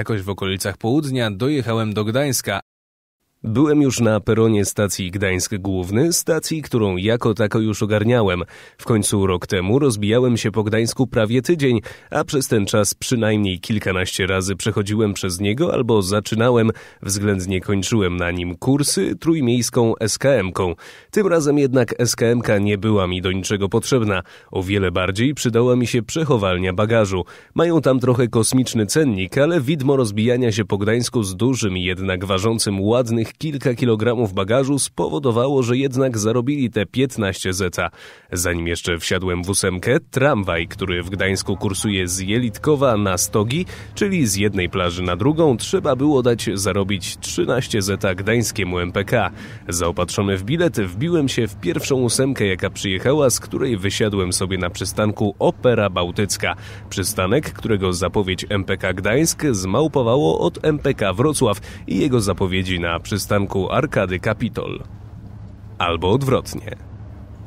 Jakoś w okolicach południa dojechałem do Gdańska, Byłem już na peronie stacji Gdańsk Główny, stacji, którą jako tako już ogarniałem. W końcu rok temu rozbijałem się po Gdańsku prawie tydzień, a przez ten czas przynajmniej kilkanaście razy przechodziłem przez niego albo zaczynałem, względnie kończyłem na nim kursy trójmiejską SKM-ką. Tym razem jednak SKM-ka nie była mi do niczego potrzebna. O wiele bardziej przydała mi się przechowalnia bagażu. Mają tam trochę kosmiczny cennik, ale widmo rozbijania się po Gdańsku z dużym jednak ważącym ładnych ich kilka kilogramów bagażu spowodowało, że jednak zarobili te 15 zeta. Zanim jeszcze wsiadłem w ósemkę, tramwaj, który w Gdańsku kursuje z Jelitkowa na Stogi, czyli z jednej plaży na drugą, trzeba było dać zarobić 13 zeta gdańskiemu MPK. Zaopatrzony w bilet wbiłem się w pierwszą ósemkę, jaka przyjechała, z której wysiadłem sobie na przystanku Opera Bałtycka. Przystanek, którego zapowiedź MPK Gdańsk zmałpowało od MPK Wrocław i jego zapowiedzi na przystanek przystanku Arkady Kapitol. Albo odwrotnie.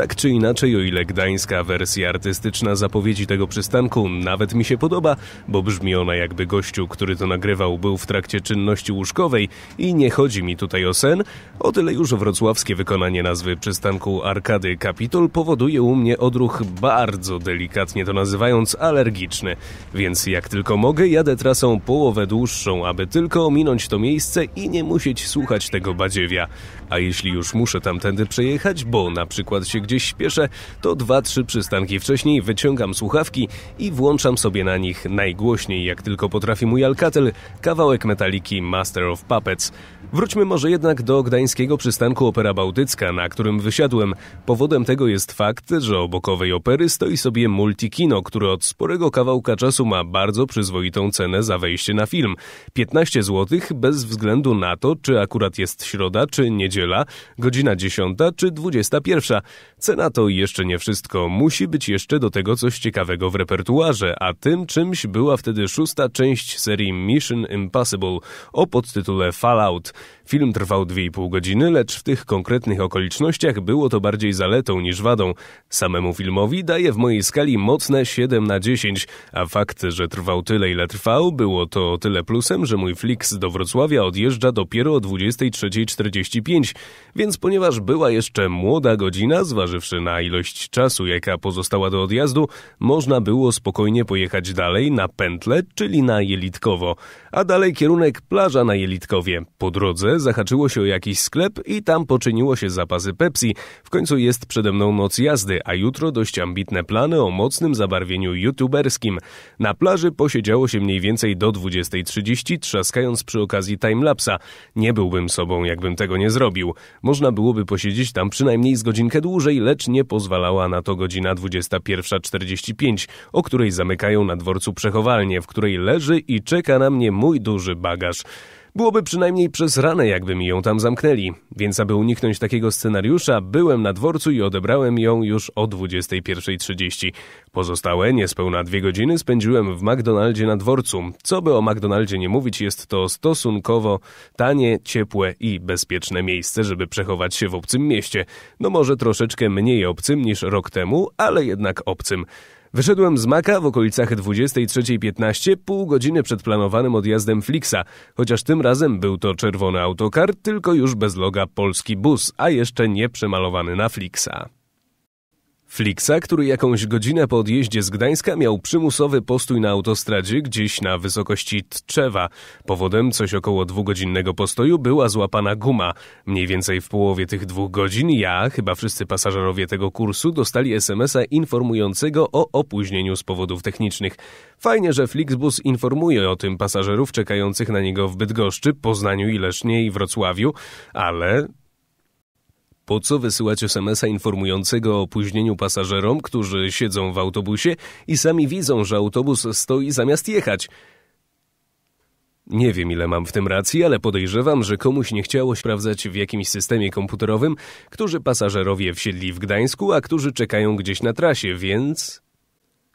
Tak czy inaczej, o ile gdańska wersja artystyczna zapowiedzi tego przystanku nawet mi się podoba, bo brzmi ona jakby gościu, który to nagrywał, był w trakcie czynności łóżkowej i nie chodzi mi tutaj o sen, o tyle już wrocławskie wykonanie nazwy przystanku Arkady Kapitol powoduje u mnie odruch bardzo delikatnie to nazywając alergiczny, więc jak tylko mogę jadę trasą połowę dłuższą, aby tylko ominąć to miejsce i nie musieć słuchać tego badziewia. A jeśli już muszę tamtędy przejechać, bo na przykład się gdzieś śpieszę, to 2-3 przystanki wcześniej wyciągam słuchawki i włączam sobie na nich najgłośniej, jak tylko potrafi mój alkatel, kawałek metaliki Master of Puppets. Wróćmy może jednak do gdańskiego przystanku Opera Bałtycka, na którym wysiadłem. Powodem tego jest fakt, że obok owej opery stoi sobie multikino, które od sporego kawałka czasu ma bardzo przyzwoitą cenę za wejście na film. 15 zł bez względu na to, czy akurat jest środa, czy niedziela, godzina 10 czy 21. Cena to jeszcze nie wszystko, musi być jeszcze do tego coś ciekawego w repertuarze, a tym czymś była wtedy szósta część serii Mission Impossible o podtytule Fallout. Film trwał 2,5 godziny, lecz w tych konkretnych okolicznościach było to bardziej zaletą niż wadą. Samemu filmowi daje w mojej skali mocne 7 na 10, a fakt, że trwał tyle ile trwał, było to o tyle plusem, że mój Flix do Wrocławia odjeżdża dopiero o 23.45, więc ponieważ była jeszcze młoda godzina, zważywszy na ilość czasu, jaka pozostała do odjazdu, można było spokojnie pojechać dalej na pętle, czyli na Jelitkowo, a dalej kierunek plaża na Jelitkowie. Po drodze zahaczyło się o jakiś sklep i tam poczyniło się zapasy Pepsi. W końcu jest przede mną noc jazdy, a jutro dość ambitne plany o mocnym zabarwieniu youtuberskim. Na plaży posiedziało się mniej więcej do 20.30, trzaskając przy okazji timelapsa. Nie byłbym sobą, jakbym tego nie zrobił. Można byłoby posiedzieć tam przynajmniej z godzinkę dłużej, lecz nie pozwalała na to godzina 21.45, o której zamykają na dworcu przechowalnię, w której leży i czeka na mnie mój duży bagaż. Byłoby przynajmniej przez ranę, jakby mi ją tam zamknęli. Więc aby uniknąć takiego scenariusza, byłem na dworcu i odebrałem ją już o 21.30. Pozostałe niespełna dwie godziny spędziłem w McDonaldzie na dworcu. Co by o McDonaldzie nie mówić, jest to stosunkowo tanie, ciepłe i bezpieczne miejsce, żeby przechować się w obcym mieście. No może troszeczkę mniej obcym niż rok temu, ale jednak obcym. Wyszedłem z maka w okolicach 23.15, pół godziny przed planowanym odjazdem Flixa, chociaż tym razem był to czerwony autokar, tylko już bez loga polski bus, a jeszcze nie przemalowany na Flixa. Fliksa, który jakąś godzinę po odjeździe z Gdańska miał przymusowy postój na autostradzie gdzieś na wysokości Tczewa. Powodem coś około dwugodzinnego postoju była złapana guma. Mniej więcej w połowie tych dwóch godzin ja, chyba wszyscy pasażerowie tego kursu, dostali SMS-a informującego o opóźnieniu z powodów technicznych. Fajnie, że Flixbus informuje o tym pasażerów czekających na niego w Bydgoszczy, Poznaniu, Ilesznie i Wrocławiu, ale po co wysyłać SMS-a informującego o opóźnieniu pasażerom, którzy siedzą w autobusie i sami widzą, że autobus stoi zamiast jechać? Nie wiem, ile mam w tym racji, ale podejrzewam, że komuś nie chciało sprawdzać w jakimś systemie komputerowym, którzy pasażerowie wsiedli w Gdańsku, a którzy czekają gdzieś na trasie, więc...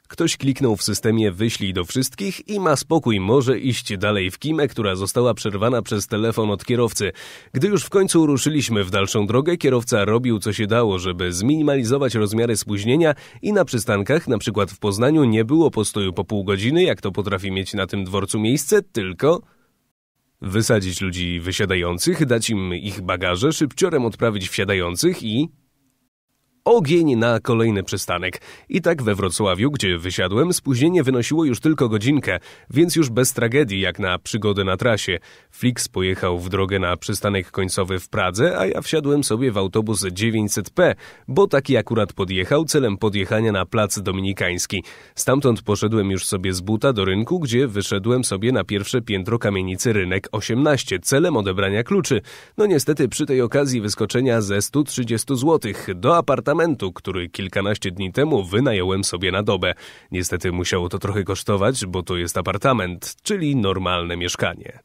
Ktoś kliknął w systemie wyślij do wszystkich i ma spokój, może iść dalej w kimę, która została przerwana przez telefon od kierowcy. Gdy już w końcu ruszyliśmy w dalszą drogę, kierowca robił co się dało, żeby zminimalizować rozmiary spóźnienia i na przystankach, na przykład w Poznaniu, nie było postoju po pół godziny, jak to potrafi mieć na tym dworcu miejsce, tylko wysadzić ludzi wysiadających, dać im ich bagaże, szybciorem odprawić wsiadających i ogień na kolejny przystanek. I tak we Wrocławiu, gdzie wysiadłem, spóźnienie wynosiło już tylko godzinkę, więc już bez tragedii jak na przygodę na trasie. Flix pojechał w drogę na przystanek końcowy w Pradze, a ja wsiadłem sobie w autobus 900P, bo taki akurat podjechał celem podjechania na plac dominikański. Stamtąd poszedłem już sobie z buta do rynku, gdzie wyszedłem sobie na pierwsze piętro kamienicy Rynek 18 celem odebrania kluczy. No niestety przy tej okazji wyskoczenia ze 130 zł do apartamentu apartamentu, który kilkanaście dni temu wynająłem sobie na dobę. Niestety musiało to trochę kosztować, bo to jest apartament, czyli normalne mieszkanie.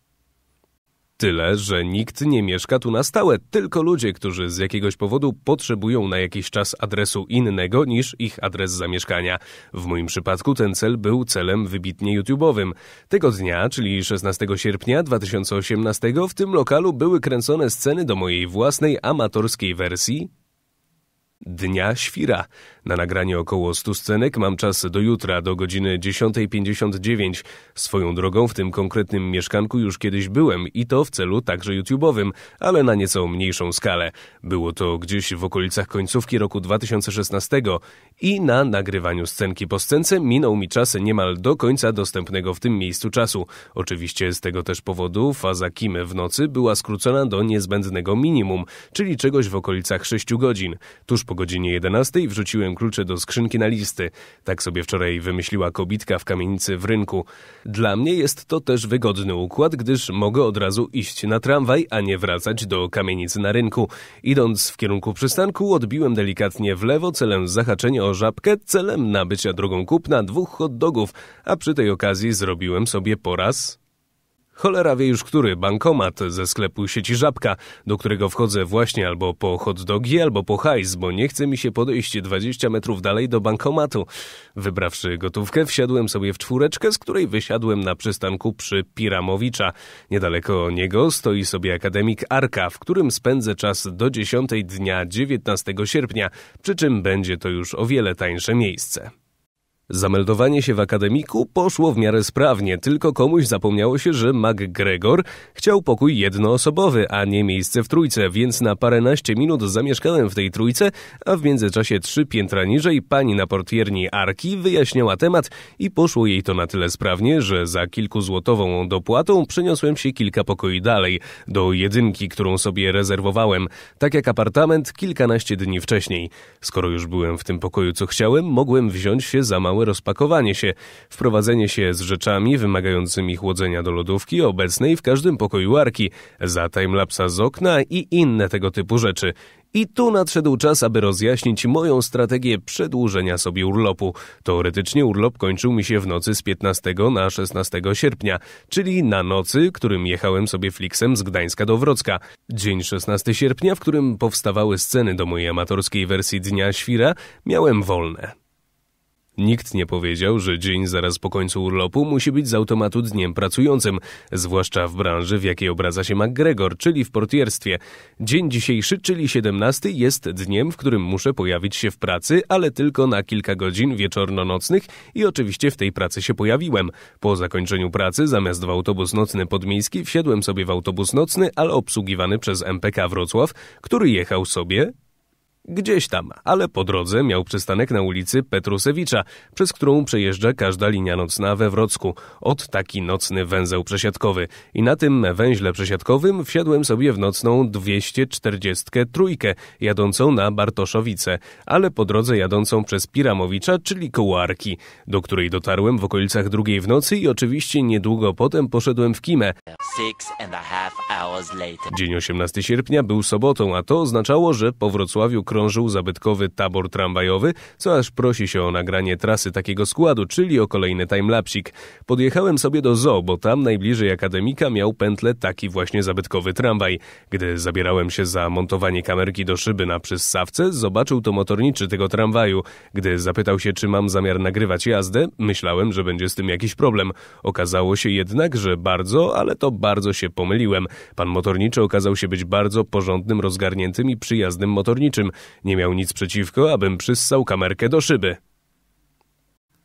Tyle, że nikt nie mieszka tu na stałe, tylko ludzie, którzy z jakiegoś powodu potrzebują na jakiś czas adresu innego niż ich adres zamieszkania. W moim przypadku ten cel był celem wybitnie YouTube'owym. Tego dnia, czyli 16 sierpnia 2018, w tym lokalu były kręcone sceny do mojej własnej amatorskiej wersji Dnia Świra. Na nagranie około 100 scenek mam czas do jutra, do godziny 10.59. Swoją drogą w tym konkretnym mieszkanku już kiedyś byłem i to w celu także YouTube'owym, ale na nieco mniejszą skalę. Było to gdzieś w okolicach końcówki roku 2016 i na nagrywaniu scenki po scence minął mi czas niemal do końca dostępnego w tym miejscu czasu. Oczywiście z tego też powodu faza Kimy w nocy była skrócona do niezbędnego minimum, czyli czegoś w okolicach 6 godzin. Tuż po godzinie 11 wrzuciłem klucze do skrzynki na listy. Tak sobie wczoraj wymyśliła kobitka w kamienicy w rynku. Dla mnie jest to też wygodny układ, gdyż mogę od razu iść na tramwaj, a nie wracać do kamienicy na rynku. Idąc w kierunku przystanku odbiłem delikatnie w lewo celem zahaczenia o żabkę, celem nabycia drogą kupna dwóch hot dogów, a przy tej okazji zrobiłem sobie po raz Cholera wie już który, bankomat ze sklepu sieci Żabka, do którego wchodzę właśnie albo po hot dogi, albo po hajs, bo nie chce mi się podejść 20 metrów dalej do bankomatu. Wybrawszy gotówkę, wsiadłem sobie w czwóreczkę, z której wysiadłem na przystanku przy Piramowicza. Niedaleko niego stoi sobie akademik Arka, w którym spędzę czas do 10 dnia 19 sierpnia, przy czym będzie to już o wiele tańsze miejsce. Zameldowanie się w akademiku poszło w miarę sprawnie, tylko komuś zapomniało się, że MacGregor chciał pokój jednoosobowy, a nie miejsce w trójce, więc na paręnaście minut zamieszkałem w tej trójce, a w międzyczasie trzy piętra niżej pani na portierni Arki wyjaśniała temat i poszło jej to na tyle sprawnie, że za kilkuzłotową dopłatą przeniosłem się kilka pokoi dalej, do jedynki, którą sobie rezerwowałem, tak jak apartament kilkanaście dni wcześniej. Skoro już byłem w tym pokoju co chciałem, mogłem wziąć się za małe rozpakowanie się, wprowadzenie się z rzeczami wymagającymi chłodzenia do lodówki obecnej w każdym pokoju arki, za timelapsa z okna i inne tego typu rzeczy. I tu nadszedł czas, aby rozjaśnić moją strategię przedłużenia sobie urlopu. Teoretycznie urlop kończył mi się w nocy z 15 na 16 sierpnia, czyli na nocy, którym jechałem sobie fliksem z Gdańska do Wrocka. Dzień 16 sierpnia, w którym powstawały sceny do mojej amatorskiej wersji Dnia Świra, miałem wolne. Nikt nie powiedział, że dzień zaraz po końcu urlopu musi być z automatu dniem pracującym, zwłaszcza w branży, w jakiej obraca się McGregor, czyli w portierstwie. Dzień dzisiejszy, czyli 17, jest dniem, w którym muszę pojawić się w pracy, ale tylko na kilka godzin wieczorno-nocnych i oczywiście w tej pracy się pojawiłem. Po zakończeniu pracy, zamiast w autobus nocny podmiejski, wsiadłem sobie w autobus nocny, ale obsługiwany przez MPK Wrocław, który jechał sobie Gdzieś tam, ale po drodze miał przystanek na ulicy Petrusewicza, przez którą przejeżdża każda linia nocna we Wrocku. Od taki nocny węzeł przesiadkowy. I na tym węźle przesiadkowym wsiadłem sobie w nocną 243, jadącą na Bartoszowice, ale po drodze jadącą przez Piramowicza, czyli Kołarki, do której dotarłem w okolicach drugiej w nocy i oczywiście niedługo potem poszedłem w Kimę. Dzień 18 sierpnia był sobotą, a to oznaczało, że po Wrocławiu krążył zabytkowy tabor tramwajowy, co aż prosi się o nagranie trasy takiego składu, czyli o kolejny timelapsik. Podjechałem sobie do zoo, bo tam najbliżej akademika miał pętlę taki właśnie zabytkowy tramwaj. Gdy zabierałem się za montowanie kamerki do szyby na przyssawce, zobaczył to motorniczy tego tramwaju. Gdy zapytał się, czy mam zamiar nagrywać jazdę, myślałem, że będzie z tym jakiś problem. Okazało się jednak, że bardzo, ale to bardzo się pomyliłem. Pan motorniczy okazał się być bardzo porządnym, rozgarniętym i przyjaznym motorniczym. Nie miał nic przeciwko, abym przyssał kamerkę do szyby.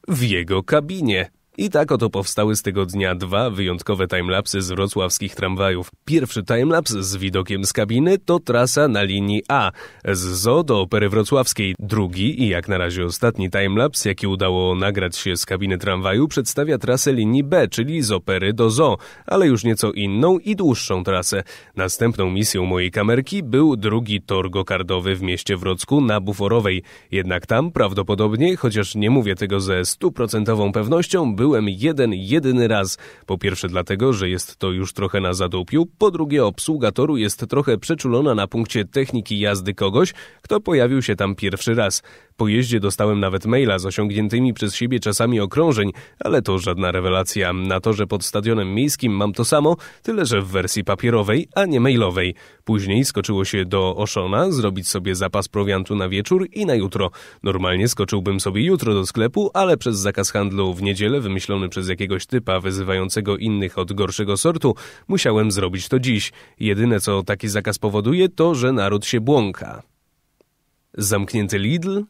W jego kabinie. I tak oto powstały z tego dnia dwa wyjątkowe timelapsy z wrocławskich tramwajów. Pierwszy timelaps z widokiem z kabiny to trasa na linii A z ZO do Opery Wrocławskiej. Drugi i jak na razie ostatni timelaps, jaki udało nagrać się z kabiny tramwaju, przedstawia trasę linii B, czyli z Opery do ZO, ale już nieco inną i dłuższą trasę. Następną misją mojej kamerki był drugi tor gokardowy w mieście Wrocku na Buforowej. Jednak tam prawdopodobnie, chociaż nie mówię tego ze stuprocentową pewnością, był byłem jeden, jedyny raz. Po pierwsze dlatego, że jest to już trochę na zadupiu, po drugie obsługa toru jest trochę przeczulona na punkcie techniki jazdy kogoś, kto pojawił się tam pierwszy raz. Po jeździe dostałem nawet maila z osiągniętymi przez siebie czasami okrążeń, ale to żadna rewelacja. Na torze pod stadionem miejskim mam to samo, tyle że w wersji papierowej, a nie mailowej. Później skoczyło się do Oszona, zrobić sobie zapas prowiantu na wieczór i na jutro. Normalnie skoczyłbym sobie jutro do sklepu, ale przez zakaz handlu w niedzielę wymyślony przez jakiegoś typa wyzywającego innych od gorszego sortu, musiałem zrobić to dziś. Jedyne co taki zakaz powoduje to, że naród się błąka. Zamknięty Lidl,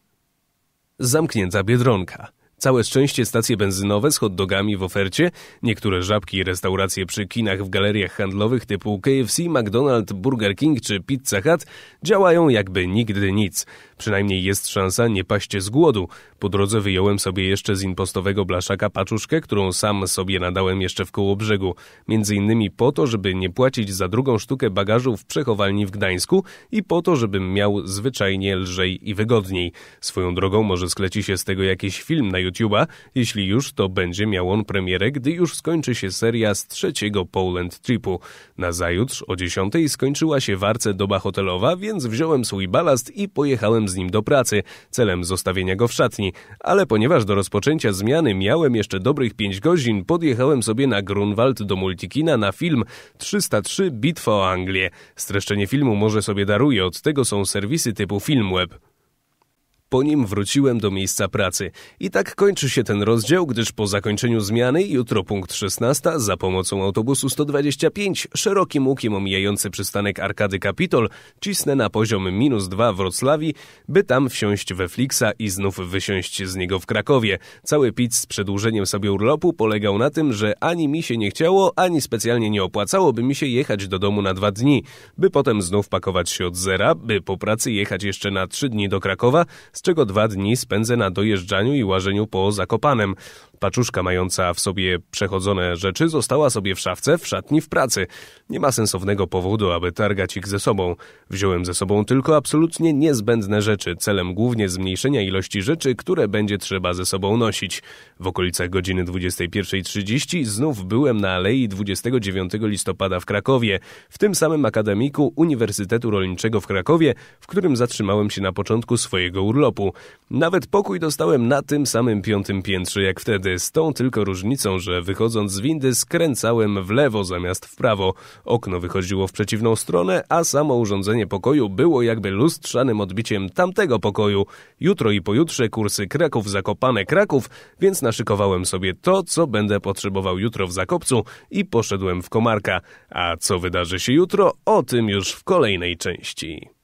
zamknięta Biedronka. Całe szczęście stacje benzynowe z hotdogami w ofercie, niektóre żabki i restauracje przy kinach w galeriach handlowych typu KFC, McDonald's, Burger King czy Pizza Hut działają jakby nigdy nic. Przynajmniej jest szansa nie paść z głodu. Po drodze wyjąłem sobie jeszcze z impostowego blaszaka paczuszkę, którą sam sobie nadałem jeszcze w koło brzegu. Między innymi po to, żeby nie płacić za drugą sztukę bagażu w przechowalni w Gdańsku i po to, żebym miał zwyczajnie lżej i wygodniej. Swoją drogą może skleci się z tego jakiś film na YouTube'a. Jeśli już, to będzie miał on premierę, gdy już skończy się seria z trzeciego Poland Tripu. Nazajutrz o 10 skończyła się w Arce doba hotelowa, więc wziąłem swój balast i pojechałem z nim do pracy, celem zostawienia go w szatni. Ale ponieważ do rozpoczęcia zmiany miałem jeszcze dobrych 5 godzin, podjechałem sobie na Grunwald do Multikina na film 303 Bitwa o Anglię. Streszczenie filmu może sobie daruję, od tego są serwisy typu Filmweb. Po nim wróciłem do miejsca pracy. I tak kończy się ten rozdział, gdyż po zakończeniu zmiany jutro punkt 16 za pomocą autobusu 125 szerokim łukiem omijający przystanek Arkady Kapitol cisnę na poziom minus 2 Wrocławii, by tam wsiąść we Flixa i znów wysiąść z niego w Krakowie. Cały pit z przedłużeniem sobie urlopu polegał na tym, że ani mi się nie chciało, ani specjalnie nie opłacałoby mi się jechać do domu na dwa dni, by potem znów pakować się od zera, by po pracy jechać jeszcze na trzy dni do Krakowa, z czego dwa dni spędzę na dojeżdżaniu i łażeniu po Zakopanem. Paczuszka mająca w sobie przechodzone rzeczy została sobie w szafce, w szatni, w pracy. Nie ma sensownego powodu, aby targać ich ze sobą. Wziąłem ze sobą tylko absolutnie niezbędne rzeczy, celem głównie zmniejszenia ilości rzeczy, które będzie trzeba ze sobą nosić. W okolicach godziny 21.30 znów byłem na Alei 29 listopada w Krakowie, w tym samym akademiku Uniwersytetu Rolniczego w Krakowie, w którym zatrzymałem się na początku swojego urlopu. Nawet pokój dostałem na tym samym piątym piętrze jak wtedy windy, z tą tylko różnicą, że wychodząc z windy skręcałem w lewo zamiast w prawo. Okno wychodziło w przeciwną stronę, a samo urządzenie pokoju było jakby lustrzanym odbiciem tamtego pokoju. Jutro i pojutrze kursy Kraków Zakopane Kraków, więc naszykowałem sobie to, co będę potrzebował jutro w Zakopcu i poszedłem w Komarka. A co wydarzy się jutro, o tym już w kolejnej części.